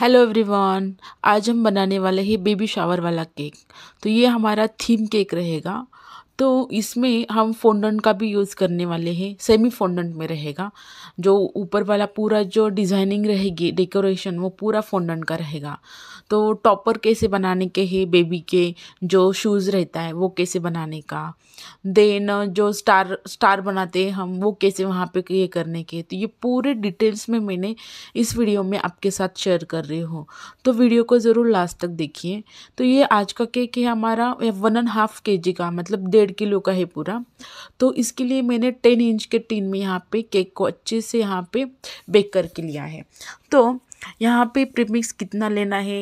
hello everyone आज हम बनाने वाले हैं बेबी शावर वाला केक तो ये हमारा थीम केक रहेगा तो इसमें हम फोंडेंट का भी यूज़ करने वाले हैं सेमी फोंडेंट में रहेगा जो ऊपर वाला पूरा जो डिज़ाइनिंग रहेगी डेकोरेशन वो पूरा फोंडेंट का रहेगा तो टॉपर कैसे बनाने के है बेबी के जो शूज़ रहता है वो कैसे बनाने का देन जो स्टार स्टार बनाते हैं हम वो कैसे वहाँ पे ये करने के तो ये पूरे डिटेल्स में मैंने इस वीडियो में आपके साथ शेयर कर रही हूँ तो वीडियो को ज़रूर लास्ट तक देखिए तो ये आज का केक है हमारा वन एंड हाफ के जी का मतलब डेढ़ डेढ़ किलो का है पूरा तो इसके लिए मैंने टेन इंच के टीन में यहाँ पे केक को अच्छे से यहाँ पे बेक करके लिया है तो यहाँ पे प्रीमिक्स कितना लेना है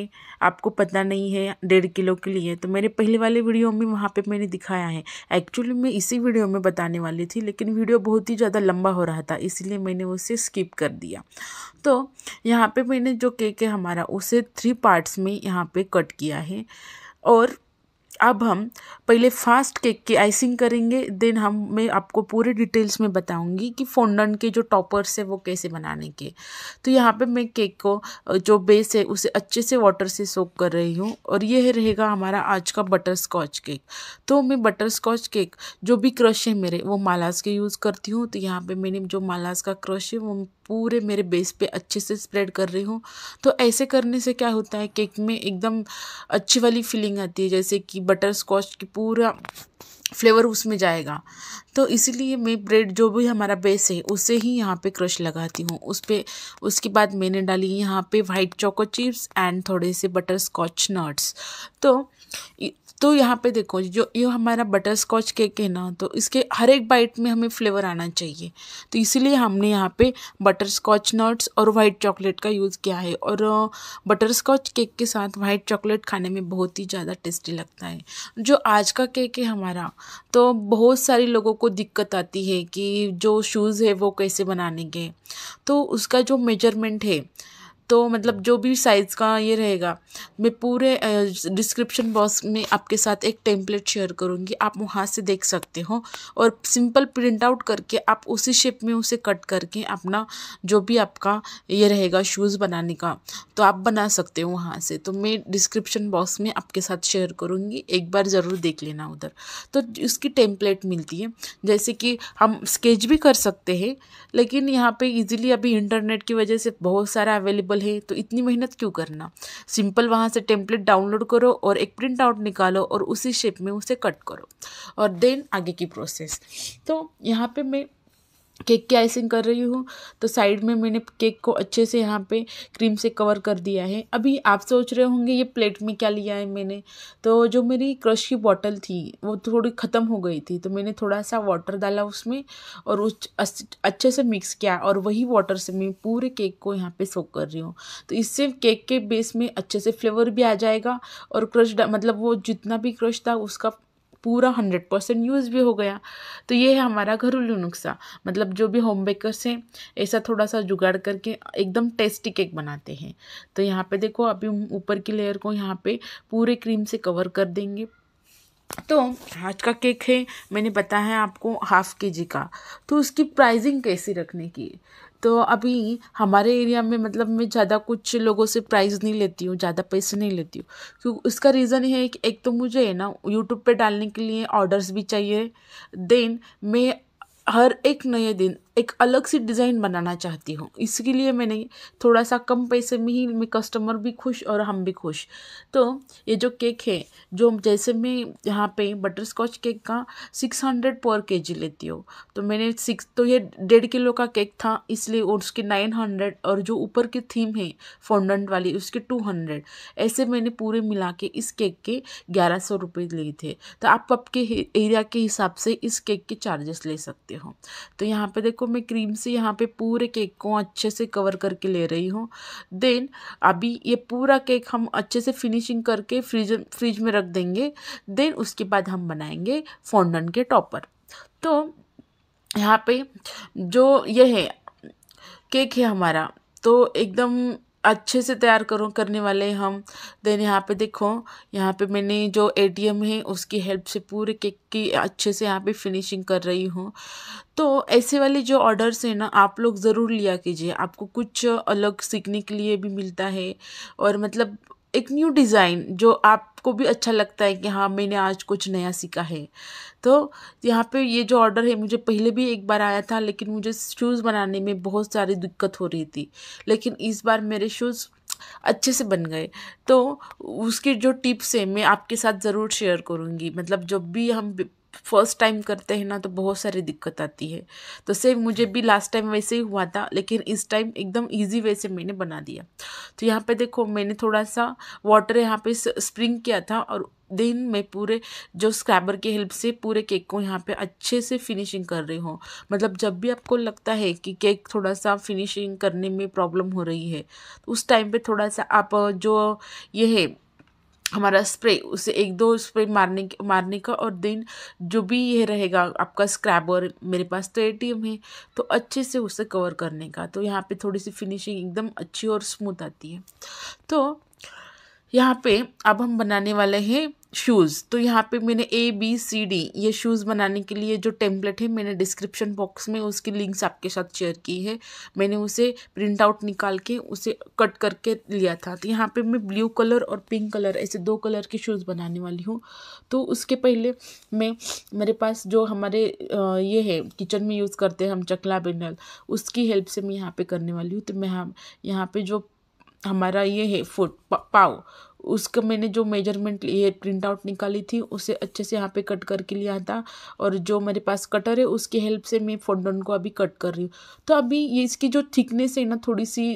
आपको पता नहीं है डेढ़ किलो के लिए तो मेरे पहले वाले वीडियो में वहाँ पे मैंने दिखाया है एक्चुअली मैं इसी वीडियो में बताने वाली थी लेकिन वीडियो बहुत ही ज़्यादा लंबा हो रहा था इसलिए मैंने उसे स्किप कर दिया तो यहाँ पे मैंने जो केक है हमारा उसे थ्री पार्ट्स में यहाँ पर कट किया है और अब हम पहले फास्ट केक की आइसिंग करेंगे देन हम मैं आपको पूरे डिटेल्स में बताऊंगी कि फोंडन के जो टॉपर्स है वो कैसे बनाने के तो यहाँ पे मैं केक को जो बेस है उसे अच्छे से वाटर से सोक कर रही हूँ और ये रहेगा हमारा आज का बटर स्कॉच केक तो मैं बटर स्कॉच केक जो भी क्रश है मेरे वो मालास के यूज़ करती हूँ तो यहाँ पर मैंने जो मालास का क्रश है वो पूरे मेरे बेस पे अच्छे से स्प्रेड कर रही हूँ तो ऐसे करने से क्या होता है केक में एकदम अच्छी वाली फीलिंग आती है जैसे कि बटर स्कॉच की पूरा फ्लेवर उसमें जाएगा तो इसीलिए मैं ब्रेड जो भी हमारा बेस है उसे ही यहाँ पे क्रश लगाती हूँ उस पर उसके बाद मैंने डाली यहाँ पे वाइट चोको चिप्स एंड थोड़े से बटर स्कॉच नट्स तो तो यहाँ पे देखो जो ये हमारा बटर स्कॉच केक है ना तो इसके हर एक बाइट में हमें फ्लेवर आना चाहिए तो इसीलिए हमने यहाँ पे बटर स्कॉच नट्स और वाइट चॉकलेट का यूज़ किया है और बटर स्कॉच केक के साथ वाइट चॉकलेट खाने में बहुत ही ज़्यादा टेस्टी लगता है जो आज का केक है हमारा तो बहुत सारे लोगों को दिक्कत आती है कि जो शूज़ है वो कैसे बनाने के तो उसका जो मेजरमेंट है तो मतलब जो भी साइज़ का ये रहेगा मैं पूरे डिस्क्रिप्शन बॉक्स में आपके साथ एक टेम्पलेट शेयर करूँगी आप वहाँ से देख सकते हो और सिंपल प्रिंट आउट करके आप उसी शेप में उसे कट करके अपना जो भी आपका ये रहेगा शूज़ बनाने का तो आप बना सकते हो वहाँ से तो मैं डिस्क्रिप्शन बॉक्स में आपके साथ शेयर करूँगी एक बार ज़रूर देख लेना उधर तो उसकी टेम्पलेट मिलती है जैसे कि हम स्केच भी कर सकते हैं लेकिन यहाँ पर ईज़िली अभी इंटरनेट की वजह से बहुत सारा अवेलेबल सिंपल है तो इतनी मेहनत क्यों करना सिंपल वहाँ से टेम्पलेट डाउनलोड करो और एक प्रिंट आउट निकालो और उसी शेप में उसे कट करो और देन आगे की प्रोसेस तो यहाँ पे मैं केक की आइसिंग कर रही हूँ तो साइड में मैंने केक को अच्छे से यहाँ पे क्रीम से कवर कर दिया है अभी आप सोच रहे होंगे ये प्लेट में क्या लिया है मैंने तो जो मेरी क्रश की बॉटल थी वो थोड़ी ख़त्म हो गई थी तो मैंने थोड़ा सा वाटर डाला उसमें और उस अच्छे से मिक्स किया और वही वाटर से मैं पूरे केक को यहाँ पर सोक कर रही हूँ तो इससे केक के बेस में अच्छे से फ्लेवर भी आ जाएगा और क्रश मतलब वो जितना भी क्रश था उसका पूरा हंड्रेड परसेंट यूज़ भी हो गया तो ये है हमारा घरेलू नुस्खा मतलब जो भी होम बेकर्स हैं ऐसा थोड़ा सा जुगाड़ करके एकदम टेस्टी केक बनाते हैं तो यहाँ पे देखो अभी हम ऊपर की लेयर को यहाँ पे पूरे क्रीम से कवर कर देंगे तो आज का केक है मैंने बताया है आपको हाफ के जी का तो उसकी प्राइजिंग कैसी रखने की तो अभी हमारे एरिया में मतलब मैं ज़्यादा कुछ लोगों से प्राइज़ नहीं लेती हूँ ज़्यादा पैसे नहीं लेती हूँ क्योंकि उसका रीज़न ये है कि एक तो मुझे है ना यूट्यूब पे डालने के लिए ऑर्डर्स भी चाहिए देन मैं हर एक नए दिन एक अलग सी डिज़ाइन बनाना चाहती हूँ इसके लिए मैंने थोड़ा सा कम पैसे में ही मैं कस्टमर भी खुश और हम भी खुश तो ये जो केक है जो जैसे मैं यहाँ पे बटर स्कॉच केक का सिक्स हंड्रेड पर के जी लेती हूँ तो मैंने सिक्स तो ये डेढ़ किलो का केक था इसलिए उसके नाइन हंड्रेड और जो ऊपर की थीम है फोंडेंट वाली उसके टू हंड्रेड ऐसे मैंने पूरे मिला के इस केक के ग्यारह सौ रुपये लिए थे तो आप आपके एरिया के हिसाब से इस केक के चार्जेस ले सकते हो तो यहाँ पर देखो मैं क्रीम से यहाँ पे पूरे केक को अच्छे से कवर करके ले रही हूँ देन अभी ये पूरा केक हम अच्छे से फिनिशिंग करके फ्रिज फ्रिज में रख देंगे देन उसके बाद हम बनाएंगे फोंडन के टॉपर तो यहाँ पे जो ये है केक है हमारा तो एकदम अच्छे से तैयार करो करने वाले हम देन यहाँ पे देखो यहाँ पे मैंने जो एटीएम है उसकी हेल्प से पूरे केक की अच्छे से यहाँ पे फिनिशिंग कर रही हूँ तो ऐसे वाले जो ऑर्डर्स हैं ना आप लोग ज़रूर लिया कीजिए आपको कुछ अलग सीखने के लिए भी मिलता है और मतलब एक न्यू डिज़ाइन जो आपको भी अच्छा लगता है कि हाँ मैंने आज कुछ नया सीखा है तो यहाँ पे ये जो ऑर्डर है मुझे पहले भी एक बार आया था लेकिन मुझे शूज़ बनाने में बहुत सारी दिक्कत हो रही थी लेकिन इस बार मेरे शूज़ अच्छे से बन गए तो उसके जो टिप्स हैं मैं आपके साथ ज़रूर शेयर करूँगी मतलब जब भी हम फर्स्ट टाइम करते हैं ना तो बहुत सारी दिक्कत आती है तो सेम मुझे भी लास्ट टाइम वैसे ही हुआ था लेकिन इस टाइम एकदम ईजी वे से मैंने बना दिया तो यहाँ पे देखो मैंने थोड़ा सा वाटर यहाँ पे स्प्रिंग किया था और देन मैं पूरे जो स्क्रैबर की हेल्प से पूरे केक को यहाँ पे अच्छे से फिनिशिंग कर रही हूँ मतलब जब भी आपको लगता है कि केक थोड़ा सा फिनिशिंग करने में प्रॉब्लम हो रही है तो उस टाइम पे थोड़ा सा आप जो ये है हमारा स्प्रे उसे एक दो स्प्रे मारने मारने का और दिन जो भी ये रहेगा आपका स्क्रैबर मेरे पास तो एटीएम है तो अच्छे से उसे कवर करने का तो यहाँ पे थोड़ी सी फिनिशिंग एकदम अच्छी और स्मूथ आती है तो यहाँ पे अब हम बनाने वाले हैं शूज़ तो यहाँ पे मैंने ए बी सी डी ये शूज़ बनाने के लिए जो टेम्पलेट है मैंने डिस्क्रिप्शन बॉक्स में उसकी लिंक्स आपके साथ शेयर की है मैंने उसे प्रिंट आउट निकाल के उसे कट करके लिया था तो यहाँ पे मैं ब्लू कलर और पिंक कलर ऐसे दो कलर के शूज़ बनाने वाली हूँ तो उसके पहले मैं मेरे पास जो हमारे ये है किचन में यूज़ करते हैं हम चकला बिनल उसकी हेल्प से मैं यहाँ पर करने वाली हूँ तो मैं यहाँ पर जो हमारा ये है फुट पाव उसका मैंने जो मेजरमेंट ये प्रिंट आउट निकाली थी उसे अच्छे से यहाँ पे कट करके लिया था और जो मेरे पास कटर है उसकी हेल्प से मैं फोडन को अभी कट कर रही हूँ तो अभी ये इसकी जो थिकनेस है ना थोड़ी सी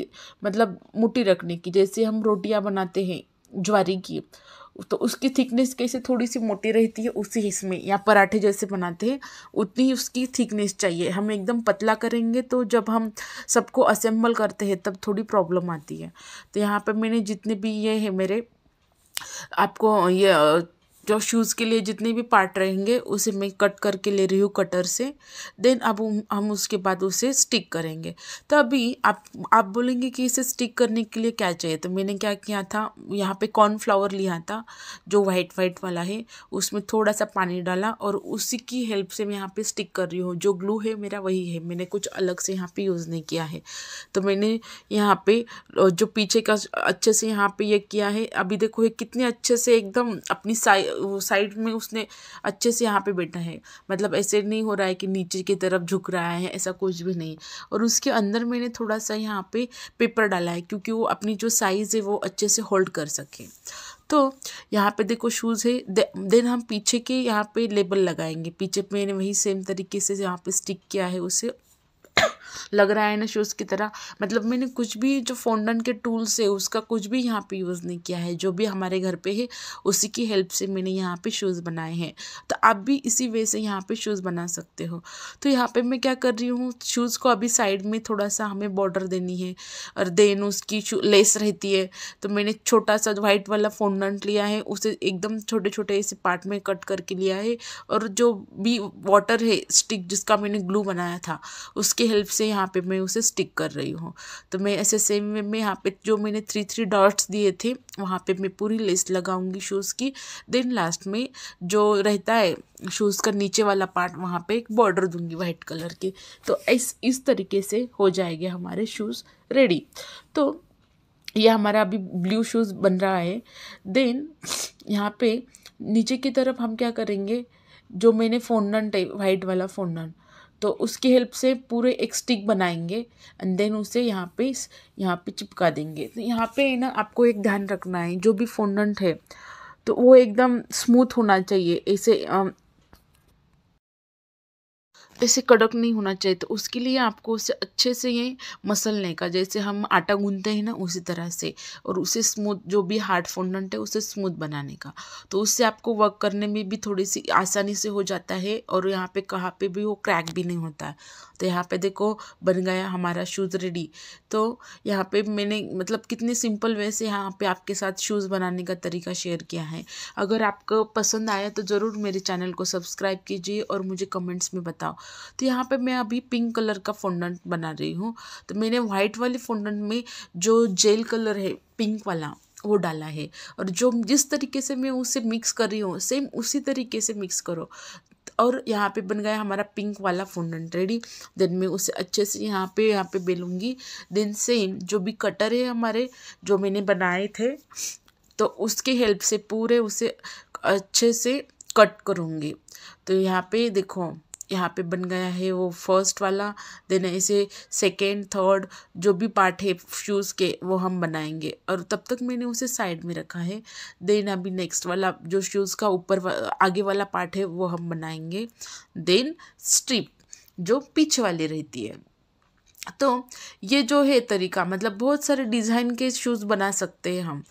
मतलब मोटी रखने की जैसे हम रोटियाँ बनाते हैं ज्वारी की तो उसकी थिकनेस कैसे थोड़ी सी मोटी रहती है उसी इसमें या पराठे जैसे बनाते हैं उतनी ही उसकी थिकनेस चाहिए हम एकदम पतला करेंगे तो जब हम सबको असेंबल करते हैं तब थोड़ी प्रॉब्लम आती है तो यहाँ पर मैंने जितने भी ये है मेरे आपको ये जो शूज़ के लिए जितने भी पार्ट रहेंगे उसे मैं कट करके ले रही हूँ कटर से देन अब हम उसके बाद उसे स्टिक करेंगे तो अभी आप आप बोलेंगे कि इसे स्टिक करने के लिए क्या चाहिए तो मैंने क्या किया था यहाँ पे कॉर्नफ्लावर लिया था जो वाइट वाइट वाला है उसमें थोड़ा सा पानी डाला और उसी की हेल्प से मैं यहाँ पर स्टिक कर रही हूँ जो ग्लू है मेरा वही है मैंने कुछ अलग से यहाँ पर यूज़ नहीं किया है तो मैंने यहाँ पर जो पीछे का अच्छे से यहाँ पर यह किया है अभी देखो ये कितने अच्छे से एकदम अपनी साइज साइड में उसने अच्छे से यहाँ पे बैठा है मतलब ऐसे नहीं हो रहा है कि नीचे की तरफ झुक रहा है ऐसा कुछ भी नहीं और उसके अंदर मैंने थोड़ा सा यहाँ पे पेपर डाला है क्योंकि वो अपनी जो साइज़ है वो अच्छे से होल्ड कर सके तो यहाँ पे देखो शूज़ है दे, देन हम पीछे के यहाँ पे लेबल लगाएंगे पीछे मैंने वही सेम तरीके से यहाँ पे स्टिक किया है उसे लग रहा है ना शूज़ की तरह मतलब मैंने कुछ भी जो फोंडन के टूल्स है उसका कुछ भी यहाँ पे यूज़ नहीं किया है जो भी हमारे घर पे है उसी की हेल्प से मैंने यहाँ पे शूज़ बनाए हैं तो आप भी इसी वे से यहाँ पे शूज़ बना सकते हो तो यहाँ पे मैं क्या कर रही हूँ शूज़ को अभी साइड में थोड़ा सा हमें बॉर्डर देनी है और देन उसकी लेस रहती है तो मैंने छोटा सा वाइट वाला फोनडन लिया है उसे एकदम छोटे छोटे इसे पार्ट में कट करके लिया है और जो भी वाटर है स्टिक जिसका मैंने ग्लू बनाया था उसके हेल्प से यहाँ पे मैं उसे स्टिक कर रही हूँ तो मैं ऐसे सेम में मैं यहाँ पे जो मैंने थ्री थ्री डॉट्स दिए थे वहाँ पे मैं पूरी लेस लगाऊंगी शूज़ की देन लास्ट में जो रहता है शूज़ का नीचे वाला पार्ट वहाँ पे एक बॉर्डर दूंगी वाइट कलर की तो इस इस तरीके से हो जाएंगे हमारे शूज़ रेडी तो ये हमारा अभी ब्लू शूज़ बन रहा है देन यहाँ पे नीचे की तरफ हम क्या करेंगे जो मैंने फोनडन टाइप वाइट वाला फोनडन तो उसकी हेल्प से पूरे एक स्टिक बनाएंगे एंड देन उसे यहाँ पे यहाँ पे चिपका देंगे तो यहाँ पे ना आपको एक ध्यान रखना है जो भी फोंडेंट है तो वो एकदम स्मूथ होना चाहिए ऐसे ऐसे कड़क नहीं होना चाहिए तो उसके लिए आपको उसे अच्छे से ये मसलने का जैसे हम आटा गूंदते हैं ना उसी तरह से और उसे स्मूथ जो भी हार्ड फोंडेंट है उसे स्मूथ बनाने का तो उससे आपको वर्क करने में भी थोड़ी सी आसानी से हो जाता है और यहाँ पे कहाँ पे भी वो क्रैक भी नहीं होता है तो यहाँ पे देखो बन गया हमारा शूज़ रेडी तो यहाँ पे मैंने मतलब कितने सिंपल वे से यहाँ पे आपके साथ शूज़ बनाने का तरीका शेयर किया है अगर आपको पसंद आया तो ज़रूर मेरे चैनल को सब्सक्राइब कीजिए और मुझे कमेंट्स में बताओ तो यहाँ पे मैं अभी पिंक कलर का फोंडेंट बना रही हूँ तो मैंने व्हाइट वाले फोंडेंट में जो जेल कलर है पिंक वाला वो डाला है और जो जिस तरीके से मैं उसे मिक्स कर रही हूँ सेम उसी तरीके से मिक्स करो और यहाँ पे बन गया हमारा पिंक वाला फोंडेंट रेडी देन मैं उसे अच्छे से यहाँ पे यहाँ पे बेलूँगी देन सेम जो भी कटर है हमारे जो मैंने बनाए थे तो उसके हेल्प से पूरे उसे अच्छे से कट करूँगी तो यहाँ पे देखो यहाँ पे बन गया है वो फर्स्ट वाला देन ऐसे सेकेंड थर्ड जो भी पार्ट है शूज़ के वो हम बनाएंगे और तब तक मैंने उसे साइड में रखा है देन अभी नेक्स्ट वाला जो शूज़ का ऊपर आगे वाला पार्ट है वो हम बनाएंगे देन स्ट्रिप जो पीछे वाली रहती है तो ये जो है तरीका मतलब बहुत सारे डिज़ाइन के शूज़ बना सकते हैं हम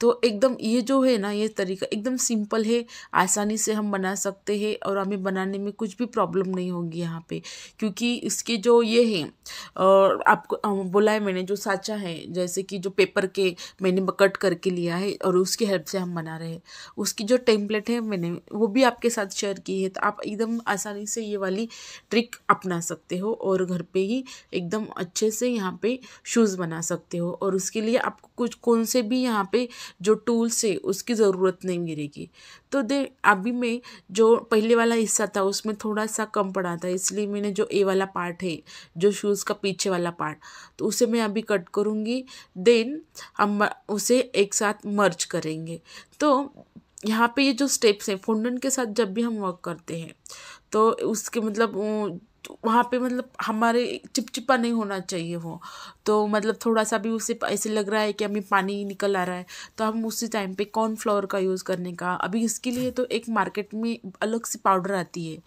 तो एकदम ये जो है ना ये तरीका एकदम सिंपल है आसानी से हम बना सकते हैं और हमें बनाने में कुछ भी प्रॉब्लम नहीं होगी यहाँ पे क्योंकि इसके जो ये है और आपको बोला है मैंने जो साचा है जैसे कि जो पेपर के मैंने कट करके लिया है और उसकी हेल्प से हम बना रहे हैं उसकी जो टेम्पलेट है मैंने वो भी आपके साथ शेयर की है तो आप एकदम आसानी से ये वाली ट्रिक अपना सकते हो और घर पर ही एकदम एकदम अच्छे से यहाँ पे शूज़ बना सकते हो और उसके लिए आपको कुछ कौन से भी यहाँ पे जो टूल्स है उसकी ज़रूरत नहीं गिरेगी तो दे अभी मैं जो पहले वाला हिस्सा था उसमें थोड़ा सा कम पड़ा था इसलिए मैंने जो ए वाला पार्ट है जो शूज़ का पीछे वाला पार्ट तो उसे मैं अभी कट करूँगी देन हम उसे एक साथ मर्ज करेंगे तो यहाँ पे ये जो स्टेप्स हैं फोंडन के साथ जब भी हम वर्क करते हैं तो उसके मतलब तो वहाँ पे मतलब हमारे चिपचिपा नहीं होना चाहिए वो तो मतलब थोड़ा सा भी उसे ऐसे लग रहा है कि हमें पानी निकल आ रहा है तो हम उसी टाइम पे कॉर्नफ्लावर का यूज़ करने का अभी इसके लिए तो एक मार्केट में अलग से पाउडर आती है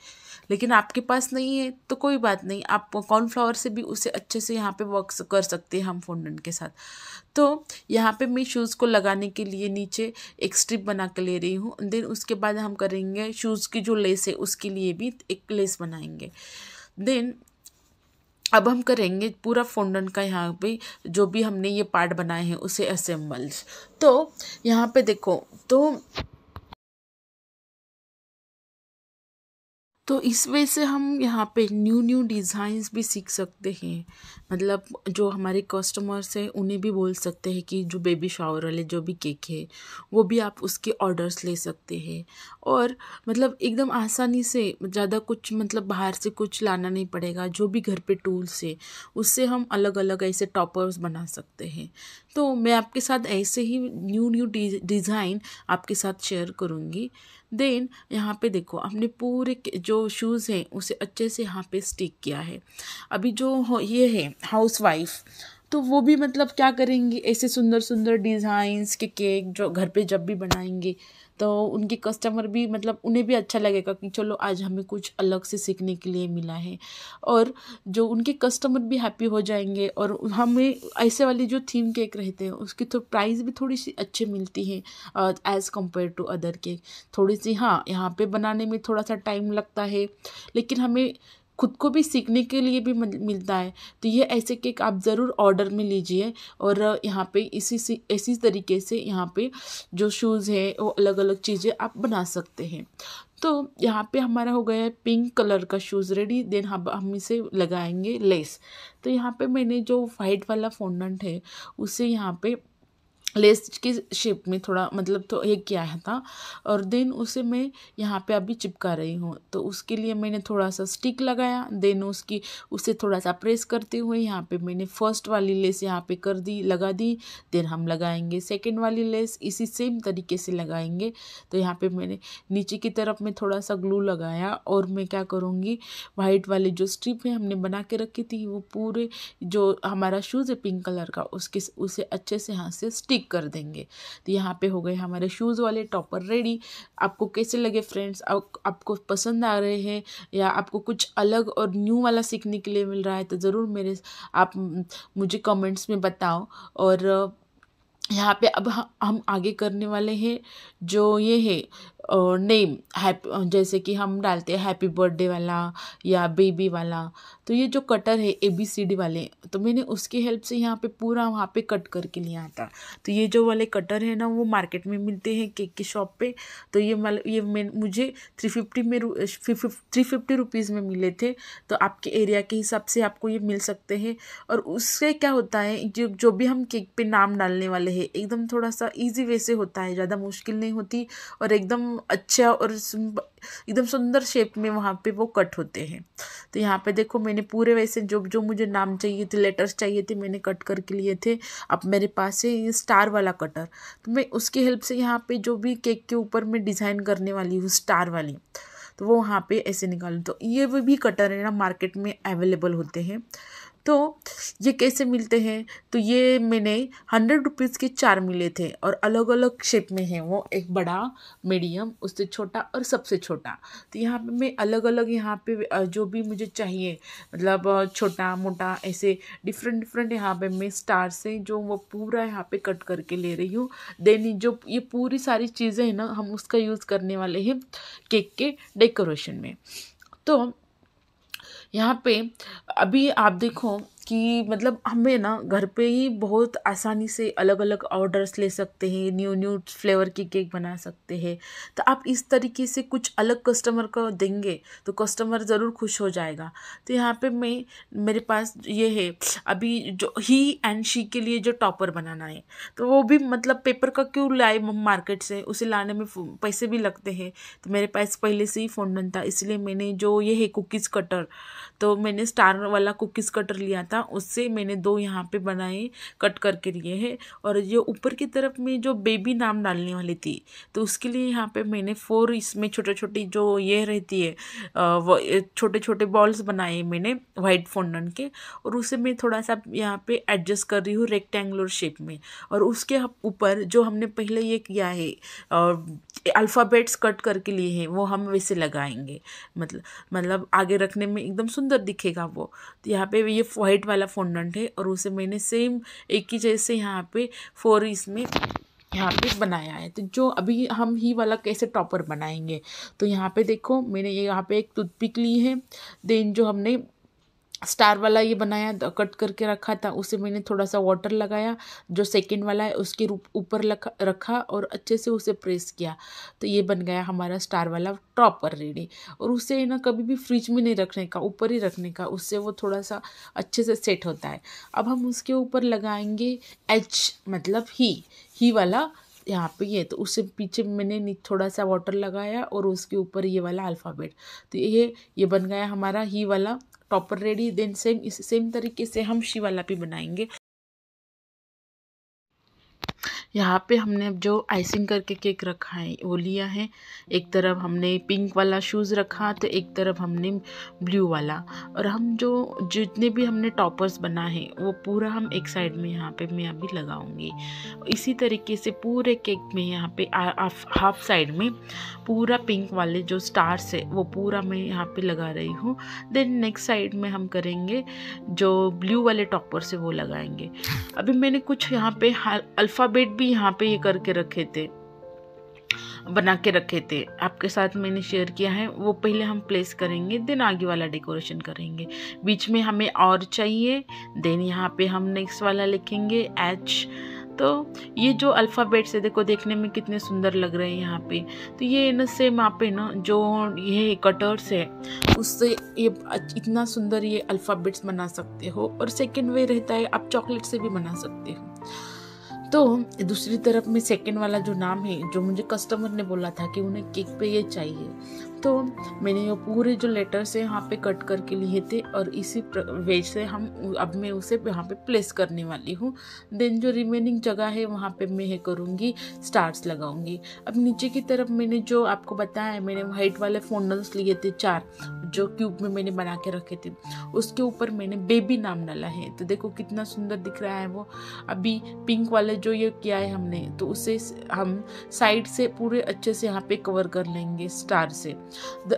लेकिन आपके पास नहीं है तो कोई बात नहीं आप कॉर्नफ्लावर से भी उसे अच्छे से यहाँ पे वर्क कर सकते हैं हम फोंडेंट के साथ तो यहाँ पे मैं शूज़ को लगाने के लिए नीचे एक स्ट्रिप बना के ले रही हूँ देन उसके बाद हम करेंगे शूज़ की जो लेस है उसके लिए भी एक लेस बनाएंगे देन अब हम करेंगे पूरा फोंडन का यहाँ पे जो भी हमने ये पार्ट बनाए हैं उसे असेंबल्स तो यहाँ पे देखो तो तो इस वजह से हम यहाँ पे न्यू न्यू डिज़ाइंस भी सीख सकते हैं मतलब जो हमारे कस्टमर्स हैं उन्हें भी बोल सकते हैं कि जो बेबी शावर वाले जो भी केक है वो भी आप उसके ऑर्डर्स ले सकते हैं और मतलब एकदम आसानी से ज़्यादा कुछ मतलब बाहर से कुछ लाना नहीं पड़ेगा जो भी घर पे टूल्स है उससे हम अलग अलग ऐसे टॉपर्स बना सकते हैं तो मैं आपके साथ ऐसे ही न्यू न्यू डिज़ाइन आपके साथ शेयर करूँगी देन यहाँ पे देखो आपने पूरे जो शूज़ हैं उसे अच्छे से यहाँ पे स्टिक किया है अभी जो ये है हाउस वाइफ तो वो भी मतलब क्या करेंगी ऐसे सुंदर सुंदर डिज़ाइंस के केक जो घर पे जब भी बनाएंगे तो उनके कस्टमर भी मतलब उन्हें भी अच्छा लगेगा कि चलो आज हमें कुछ अलग से सीखने के लिए मिला है और जो उनके कस्टमर भी हैप्पी हो जाएंगे और हमें ऐसे वाली जो थीम केक रहते हैं उसकी तो प्राइस भी थोड़ी सी अच्छी मिलती है as compare to other cake थोड़ी सी हाँ यहाँ पे बनाने में थोड़ा सा टाइम लगता है लेकिन हमें खुद को भी सीखने के लिए भी मिलता है तो ये ऐसे केक आप ज़रूर ऑर्डर में लीजिए और यहाँ पे इसी से इसी तरीके से यहाँ पे जो शूज़ हैं वो अलग अलग चीज़ें आप बना सकते हैं तो यहाँ पे हमारा हो गया है पिंक कलर का शूज़ रेडी देन हम हम इसे लगाएंगे लेस तो यहाँ पे मैंने जो वाइट वाला फोनट है उसे यहाँ पे लेस के शेप में थोड़ा मतलब तो ये किया था और देन उसे मैं यहाँ पे अभी चिपका रही हूँ तो उसके लिए मैंने थोड़ा सा स्टिक लगाया देन उसकी उसे थोड़ा सा प्रेस करते हुए यहाँ पे मैंने फर्स्ट वाली लेस यहाँ पे कर दी लगा दी देन हम लगाएंगे सेकंड वाली लेस इसी सेम तरीके से लगाएंगे तो यहाँ पर मैंने नीचे की तरफ में थोड़ा सा ग्लू लगाया और मैं क्या करूँगी वाइट वाली जो स्ट्रिप है हमने बना के रखी थी वो पूरे जो हमारा शूज़ है पिंक कलर का उसके उसे अच्छे से यहाँ से स्टिक ठीक कर देंगे तो यहाँ पे हो गए हमारे शूज़ वाले टॉपर रेडी आपको कैसे लगे फ्रेंड्स आप, आपको पसंद आ रहे हैं या आपको कुछ अलग और न्यू वाला सीखने के लिए मिल रहा है तो ज़रूर मेरे आप मुझे कमेंट्स में बताओ और यहाँ पे अब हम आगे करने वाले हैं जो ये है नेम है जैसे कि हम डालते हैं हैप्पी बर्थडे वाला या बेबी वाला तो ये जो कटर है ए बी सी डी वाले तो मैंने उसकी हेल्प से यहाँ पे पूरा वहाँ पे कट करके लिया था तो ये जो वाले कटर है ना वो मार्केट में मिलते हैं केक की शॉप पे तो ये मल ये मैं मुझे थ्री फिफ्टी में थ्री फिफ्टी रुपीज़ में मिले थे तो आपके एरिया के हिसाब से आपको ये मिल सकते हैं और उससे क्या होता है जो जो भी हम केक पे नाम डालने वाले हैं एकदम थोड़ा सा ईजी वे से होता है ज़्यादा मुश्किल नहीं होती और एकदम अच्छा अच्छे और एकदम सुंदर शेप में वहाँ पे वो कट होते हैं तो यहाँ पे देखो मैंने पूरे वैसे जो जो मुझे नाम चाहिए थे लेटर्स चाहिए थे मैंने कट करके लिए थे अब मेरे पास है ये स्टार वाला कटर तो मैं उसकी हेल्प से यहाँ पे जो भी केक के ऊपर मैं डिज़ाइन करने वाली हूँ स्टार वाली तो वो वहाँ पे ऐसे निकालूँ तो ये भी कटर है ना मार्केट में अवेलेबल होते हैं तो ये कैसे मिलते हैं तो ये मैंने हंड्रेड रुपीज़ के चार मिले थे और अलग अलग शेप में हैं वो एक बड़ा मीडियम उससे छोटा और सबसे छोटा तो यहाँ पे मैं अलग अलग यहाँ पे जो भी मुझे चाहिए मतलब छोटा मोटा ऐसे डिफरेंट डिफरेंट यहाँ पे मैं स्टार से जो वो पूरा यहाँ पे कट करके ले रही हूँ देन जो ये पूरी सारी चीज़ें हैं ना हम उसका यूज़ करने वाले हैं केक के डेकोरेशन में तो यहाँ पे अभी आप देखो कि मतलब हमें ना घर पे ही बहुत आसानी से अलग अलग ऑर्डर्स ले सकते हैं न्यू न्यू फ्लेवर की केक बना सकते हैं तो आप इस तरीके से कुछ अलग कस्टमर को देंगे तो कस्टमर ज़रूर खुश हो जाएगा तो यहाँ पे मैं मेरे पास ये है अभी जो ही एंड शी के लिए जो टॉपर बनाना है तो वो भी मतलब पेपर का क्यों लाए मार्केट से उसे लाने में पैसे भी लगते हैं तो मेरे पास पहले से ही फ़ोन बनता इसलिए मैंने जो ये है कुकीज़ कटर तो मैंने स्टार वाला कुकीज़ कटर लिया था था उससे मैंने दो यहाँ पे बनाए कट करके लिए हैं और ये ऊपर की तरफ में जो बेबी नाम डालने वाली थी तो उसके लिए यहाँ पे मैंने फोर इसमें छोटे छोटे जो ये रहती है छोटे छोटे बॉल्स बनाए मैंने वाइट फोंडन के और उसे मैं थोड़ा सा यहाँ पे एडजस्ट कर रही हूँ रेक्टेंगुलर शेप में और उसके ऊपर जो हमने पहले ये किया है अल्फ़ाबेट्स कट करके लिए हैं वो हम वैसे लगाएंगे मतलब मतलब आगे रखने में एकदम सुंदर दिखेगा वो तो यहाँ पे ये वाइट वाला फोनडेंट है और उसे मैंने सेम एक ही जैसे यहाँ पे फोर इसमें यहाँ पे बनाया है तो जो अभी हम ही वाला कैसे टॉपर बनाएंगे तो यहाँ पे देखो मैंने ये यहाँ पे एक टूथपिक ली है देन जो हमने स्टार वाला ये बनाया कट करके रखा था उसे मैंने थोड़ा सा वाटर लगाया जो सेकंड वाला है उसके ऊपर रखा और अच्छे से उसे प्रेस किया तो ये बन गया हमारा स्टार वाला टॉपर रेडी और उसे ना कभी भी फ्रिज में नहीं रखने का ऊपर ही रखने का उससे वो थोड़ा सा अच्छे से सेट होता है अब हम उसके ऊपर लगाएंगे एच मतलब ही ही वाला यहाँ पे ये तो उससे पीछे मैंने थोड़ा सा वाटर लगाया और उसके ऊपर ये वाला अल्फ़ाबेट तो ये ये बन गया हमारा ही वाला टॉपर रेडी देन सेम इस सेम तरीके से हम भी बनाएंगे यहाँ पे हमने जो आइसिंग करके केक रखा है वो लिया है एक तरफ हमने पिंक वाला शूज़ रखा तो एक तरफ हमने ब्लू वाला और हम जो जितने भी हमने टॉपर्स बना है वो पूरा हम एक साइड में यहाँ पे मैं अभी लगाऊंगी इसी तरीके से पूरे केक में यहाँ पे हाफ साइड में पूरा पिंक वाले जो स्टार्स है वो पूरा मैं यहाँ पर लगा रही हूँ देन नेक्स्ट साइड में हम करेंगे जो ब्लू वाले टॉपर से वो लगाएंगे अभी मैंने कुछ यहाँ पे अल्फ़ाबेट भी यहाँ पे ये करके रखे थे बना के रखे थे आपके साथ मैंने शेयर किया है वो पहले हम प्लेस करेंगे देन आगे वाला डेकोरेशन करेंगे बीच में हमें और चाहिए देन यहाँ पे हम नेक्स्ट वाला लिखेंगे एच तो ये जो अल्फ़ाबेट्स है देखो देखने में कितने सुंदर लग रहे हैं यहाँ पे तो ये ना सेम यहाँ पे ना जो ये कटर्स है उससे ये इतना सुंदर ये अल्फ़ाबेट्स बना सकते हो और सेकेंड वे रहता है आप चॉकलेट से भी बना सकते हो तो दूसरी तरफ में सेकंड वाला जो नाम है जो मुझे कस्टमर ने बोला था कि उन्हें केक पे ये चाहिए तो मैंने ये पूरे जो लेटर से यहाँ पे कट करके लिए थे और इसी वेज से हम अब मैं उसे यहाँ पे प्लेस करने वाली हूँ देन जो रिमेनिंग जगह है वहाँ पे मैं ये करूँगी स्टार्स लगाऊंगी अब नीचे की तरफ मैंने जो आपको बताया है मैंने वाइट वाले फोनल्स लिए थे चार जो क्यूब में मैंने बना के रखे थे उसके ऊपर मैंने बेबी नाम डाला है तो देखो कितना सुंदर दिख रहा है वो अभी पिंक वाले जो ये किया है हमने तो उसे हम साइड से पूरे अच्छे से यहाँ पे कवर कर लेंगे स्टार से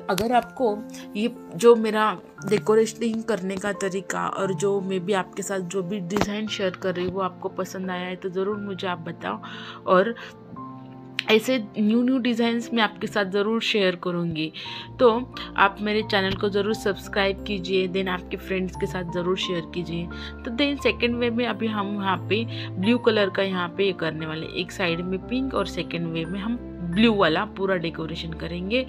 अगर आपको ये जो मेरा डेकोरेटिंग करने का तरीका और जो मे भी आपके साथ जो भी डिज़ाइन शेयर कर रही हूँ वो आपको पसंद आया है तो ज़रूर मुझे आप बताओ और ऐसे न्यू न्यू डिज़ाइंस मैं आपके साथ ज़रूर शेयर करूँगी तो आप मेरे चैनल को ज़रूर सब्सक्राइब कीजिए देन आपके फ्रेंड्स के साथ ज़रूर शेयर कीजिए तो देन सेकेंड वे में अभी हम यहाँ पे ब्लू कलर का यहाँ पे ये करने वाले एक साइड में पिंक और सेकेंड वे में हम ब्लू वाला पूरा डेकोरेशन करेंगे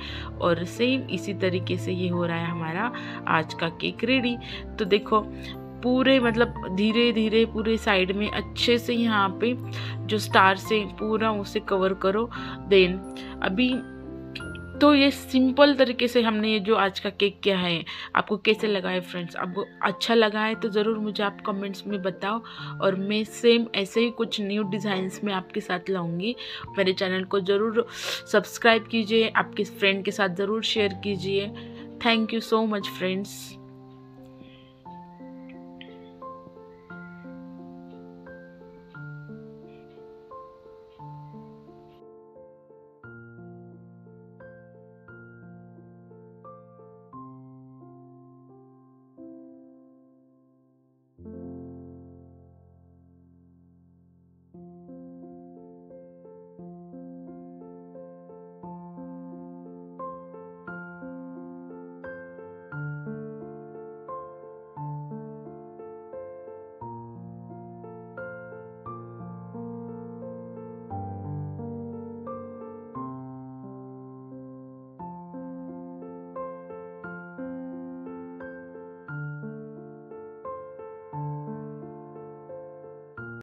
और सेम इसी तरीके से ये हो रहा है हमारा आज का केक रेडी तो देखो पूरे मतलब धीरे धीरे पूरे साइड में अच्छे से यहाँ पे जो स्टार से पूरा उसे कवर करो देन अभी तो ये सिंपल तरीके से हमने ये जो आज का केक किया है आपको कैसे लगा है फ्रेंड्स आपको अच्छा लगा है तो ज़रूर मुझे आप कमेंट्स में बताओ और मैं सेम ऐसे ही कुछ न्यू डिज़ाइंस में आपके साथ लाऊंगी मेरे चैनल को ज़रूर सब्सक्राइब कीजिए आपके फ्रेंड के साथ ज़रूर शेयर कीजिए thank you so much friends